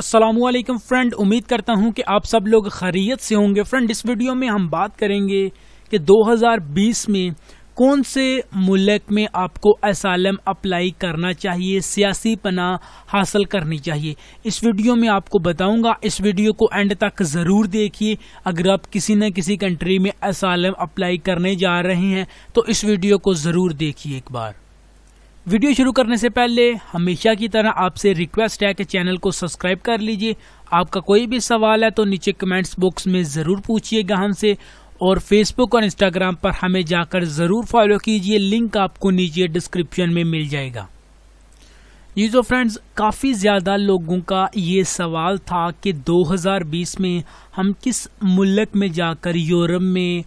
Aslam friend उम्मीद करता हूं कि आप सब लोग खैरियत से होंगे फ्रेंड इस वीडियो में हम बात करेंगे कि 2020 में कौन से मुल्क में आपको असालम अप्लाई करना चाहिए सियासी पना हासिल करनी चाहिए इस वीडियो में आपको बताऊंगा इस वीडियो को एंड तक ज़रूर देखिए अगर आप किसी न किसी कंट्री में असालम अप्लाई करने जा रहे हैं तो इस वीडियो को ज़रूर देखिए एक बार वीडियो शुरू करने से पहले हमेशा की तरह आपसे रिक्वेस्ट है कि चैनल को सब्सक्राइब कर लीजिए आपका कोई भी सवाल है तो नीचे कमेंट्स बॉक्स में ज़रूर पूछिएगा हमसे और फेसबुक और इंस्टाग्राम पर हमें जाकर ज़रूर फॉलो कीजिए लिंक आपको नीचे डिस्क्रिप्शन में मिल जाएगा जी फ्रेंड्स काफ़ी ज़्यादा लोगों का ये सवाल था कि 2020 में हम किस मुल्क में जाकर यूरोप में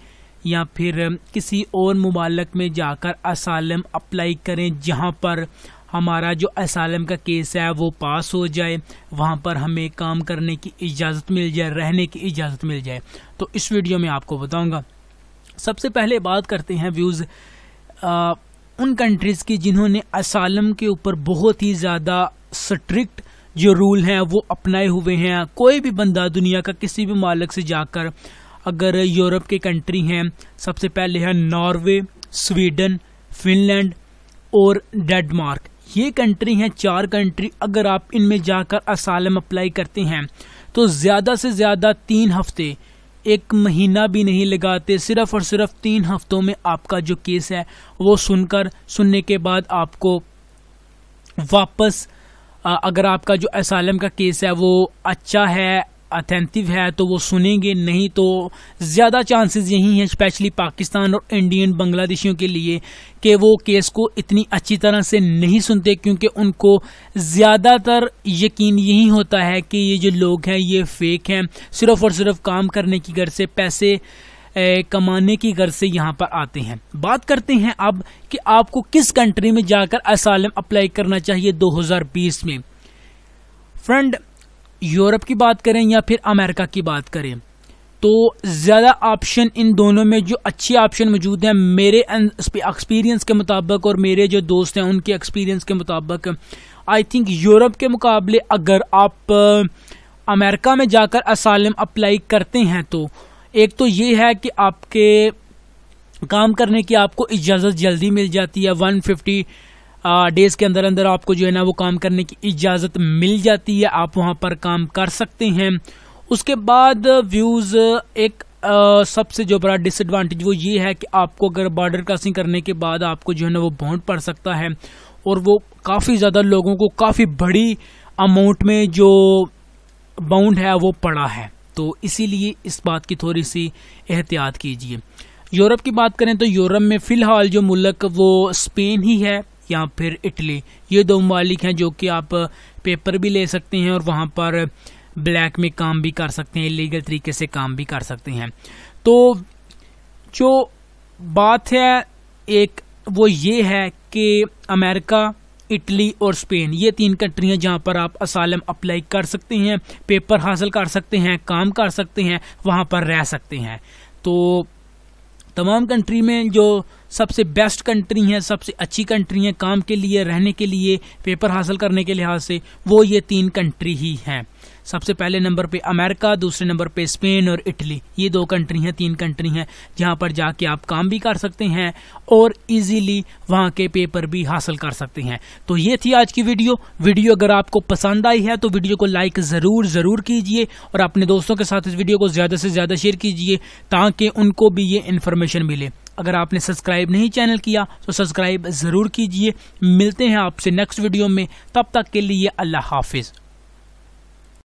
या फिर किसी और ममालक में जाकर असालम अप्लाई करें जहाँ पर हमारा जो असालम का केस है वो पास हो जाए वहाँ पर हमें काम करने की इजाज़त मिल जाए रहने की इजाज़त मिल जाए तो इस वीडियो में आपको बताऊँगा सबसे पहले बात करते हैं व्यूज़ उन कंट्रीज़ की जिन्होंने असालम के ऊपर बहुत ही ज़्यादा स्ट्रिक्ट जो रूल हैं वो अपनाए हुए हैं कोई भी बंदा दुनिया का किसी भी मालक से जाकर अगर यूरोप के कंट्री हैं सबसे पहले है नॉर्वे स्वीडन फिनलैंड और डेनमार्क ये कंट्री हैं चार कंट्री अगर आप इनमें जाकर असालम अप्लाई करते हैं तो ज़्यादा से ज़्यादा तीन हफ्ते एक महीना भी नहीं लगाते सिर्फ और सिर्फ तीन हफ्तों में आपका जो केस है वो सुनकर सुनने के बाद आपको वापस अगर आपका जो असालम का केस है वो अच्छा है अथेंटिव है तो वो सुनेंगे नहीं तो ज़्यादा चांसेस यही हैं स्पेशली पाकिस्तान और इंडियन बांग्लादेशियों के लिए कि वो केस को इतनी अच्छी तरह से नहीं सुनते क्योंकि उनको ज़्यादातर यकीन यही होता है कि ये जो लोग हैं ये फेक हैं सिर्फ और सिर्फ काम करने की घर से पैसे ए, कमाने की गर्ज से यहाँ पर आते हैं बात करते हैं अब कि आपको किस कंट्री में जाकर असालम अप्लाई करना चाहिए 2020 में फ्रेंड यूरोप की बात करें या फिर अमेरिका की बात करें तो ज़्यादा ऑप्शन इन दोनों में जो अच्छे ऑप्शन मौजूद हैं मेरे एक्सपीरियंस के मुताबिक और मेरे जो दोस्त हैं उनके एक्सपीरियंस के मुताबिक आई थिंक यूरोप के मुकाबले अगर आप अमेरिका में जाकर असालम अप्लाई करते हैं तो एक तो ये है कि आपके काम करने की आपको इजाज़त जल्दी मिल जाती है 150 डेज के अंदर अंदर आपको जो है ना वो काम करने की इजाज़त मिल जाती है आप वहाँ पर काम कर सकते हैं उसके बाद व्यूज़ एक आ, सबसे जो बड़ा डिसएडवांटेज वो ये है कि आपको अगर बॉर्डर क्रॉसिंग करने के बाद आपको जो है ना वो बॉन्ड पड़ सकता है और वो काफ़ी ज़्यादा लोगों को काफ़ी बड़ी अमाउंट में जो बाउंड है वो पड़ा है तो इसीलिए इस बात की थोड़ी सी एहतियात कीजिए यूरोप की बात करें तो यूरोप में फ़िलहाल जो मुल्क वो स्पेन ही है या फिर इटली ये दो ममालिक हैं जो कि आप पेपर भी ले सकते हैं और वहाँ पर ब्लैक में काम भी कर सकते हैं लीगल तरीके से काम भी कर सकते हैं तो जो बात है एक वो ये है कि अमेरिका इटली और स्पेन ये तीन कंट्रियाँ जहाँ पर आप असालम अप्लाई कर सकते हैं पेपर हासिल कर सकते हैं काम कर सकते हैं वहाँ पर रह सकते हैं तो तमाम कंट्री में जो सबसे बेस्ट कंट्री हैं सबसे अच्छी कंट्री हैं काम के लिए रहने के लिए पेपर हासिल करने के लिहाज से वो ये तीन कंट्री ही हैं सबसे पहले नंबर पे अमेरिका दूसरे नंबर पे स्पेन और इटली ये दो कंट्री हैं तीन कंट्री हैं जहाँ पर जाके आप काम भी कर सकते हैं और इजीली वहाँ के पेपर भी हासिल कर सकते हैं तो ये थी आज की वीडियो वीडियो अगर आपको पसंद आई है तो वीडियो को लाइक ज़रूर ज़रूर कीजिए और अपने दोस्तों के साथ इस वीडियो को ज़्यादा से ज़्यादा शेयर कीजिए ताकि उनको भी ये इन्फॉर्मेशन मिले अगर आपने सब्सक्राइब नहीं चैनल किया तो सब्सक्राइब ज़रूर कीजिए मिलते हैं आपसे नेक्स्ट वीडियो में तब तक के लिए अल्लाह हाफिज़